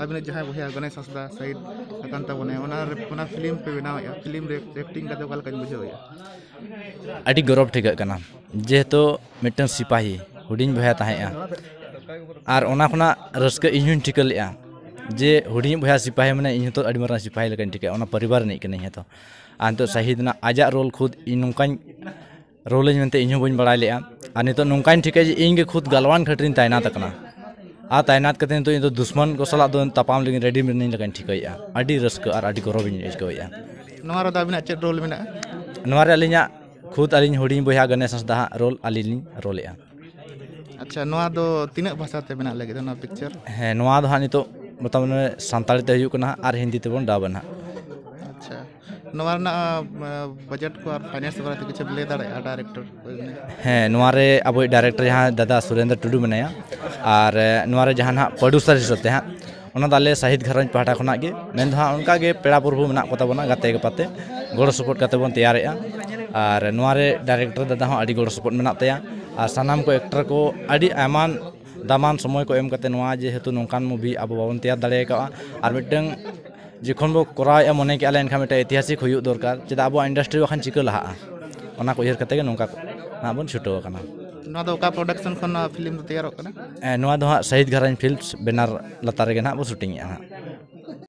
अभिनय जहाँ बहुत गणेश हंसदा सहित फिल्म पे बना या फिल्म एक्टिंग बुझे गर्व ठेकान जेहे मिट्ट सिपाही हूँ बहुत और रसक इन ठीक लगे जे हूँ बहुत सिपाही मैं इन मार सिपाही ठीक है तो परिवार ने तो आज शहीद आज रोल खुद इन नौकान रोल इन बड़ा लगे और नितो नौकान ठीक है जे इन खुद गलवान खाटरी तैनात करना आ तैनात करते तो, तो दुश्मन को सलाह दो तापाम लेकिन रेडी में लगे ठीक है रस्क गौरव इन रोल ना खुद अली हूँ बया गणेश हंसद रोल अली रोल अच्छा तीना भाषा बना लगे पिक्चर है नवा तो मतलब और हिंदी तब बन अच्छा ना बजट को फाइनेंस बारे डायरेक्टर है अब डायरेक्टर दादा सुरेंद्र टुडू बनाया ᱟᱨ ᱱᱚᱣᱟ ᱨᱮ ᱡᱟᱦᱟᱸ ᱱᱟᱦᱟᱜ ᱯᱨᱚᱰᱤᱭᱩᱥᱟᱨ ᱦᱤᱥᱟᱹᱵ ᱛᱮ ᱦᱟᱸᱜ ᱚᱱᱟ ᱫᱚ ᱟᱞᱮ ᱥᱟᱹᱦᱤᱫ ᱜᱷᱟᱨᱚᱸᱡᱽ ᱯᱟᱦᱴᱟ ᱠᱷᱚᱱᱟᱜ ᱜᱮ ᱢᱮᱱ ᱫᱚ ᱦᱟᱸᱜ ᱚᱱᱠᱟᱜᱮ ᱯᱮᱲᱟ ᱯᱨᱚᱵᱷᱩ ᱢᱮᱱᱟᱜ ᱠᱚ ᱛᱟᱵᱚᱱᱟ ᱜᱟᱛᱮ ᱜᱟᱯᱟᱛᱮ ᱜᱚᱲᱚ ᱥᱚᱯᱚᱦᱚᱫ ᱠᱟᱛᱮ ᱵᱚᱱ ᱛᱮᱭᱟᱨᱮᱜᱼᱟ ᱟᱨ ᱱᱚᱣᱟ ᱨᱮ ᱰᱟᱭᱨᱮᱠᱴᱚᱨ ᱫᱟᱫᱟ ᱦᱚᱸ ᱟᱹᱰᱤ ᱜᱚᱲᱚ ᱥᱚᱯᱚᱦᱚᱫ ᱢᱮᱱᱟᱜ ᱛᱟᱭᱟ ᱟᱨ ᱥᱟᱱᱟᱢ ᱠᱚ ᱮᱠᱴᱟᱨ ᱠᱚ ᱟᱹᱰᱤ ᱟᱭᱢᱟ ᱫᱟᱢᱟᱱ ᱥᱚᱢᱚᱭ ᱠᱚ ᱮᱢ ᱠᱟᱛᱮ ᱱᱚᱣᱟ ᱡᱮᱦᱮᱛᱩ ᱱᱚᱝᱠᱟᱱ ᱢᱩᱵᱷᱤ ᱟᱵᱚ ᱵᱟᱵᱚᱱ ᱛᱮᱭᱟᱨ ᱫᱟᱲᱮ ᱠᱟᱣᱟ ᱟᱨ ᱢᱤᱫᱴᱟᱝ ᱡᱚᱠᱷᱚᱱ ᱵᱚ ᱠᱚᱨᱟᱣᱮᱜᱼᱟ ᱢᱚᱱᱮ ᱠᱮᱜᱼᱟ ᱞᱮ ᱮᱱᱠᱷᱟᱱ ᱢᱤᱫᱴᱟᱝ ऐतिहासिक ᱦᱩᱭᱩᱜ ᱫᱚᱨᱠᱟᱨ ᱪᱮᱫᱟᱜ ᱟᱵᱚᱣᱟᱜ ᱤᱱᱰᱟᱥᱴᱨᱤ ᱵᱟᱠᱷᱟᱱ ᱪᱤᱠᱟᱹ ᱞᱟᱦᱟᱜᱼᱟ ᱚᱱᱟ ᱠᱚ ᱩᱭᱦᱟᱹᱨ ᱠᱟᱛᱮ ᱜᱮ ᱱᱚᱝᱠᱟ ᱱᱟᱜ ᱵᱚᱱ ᱪᱷᱩᱴᱟᱹᱣ ᱟᱠᱟᱱᱟ प्रोडक्शन फिल्म तैयार नवा शहीद गारा फिल्म बनार लतारे हाँ बो शूटिंग हाँ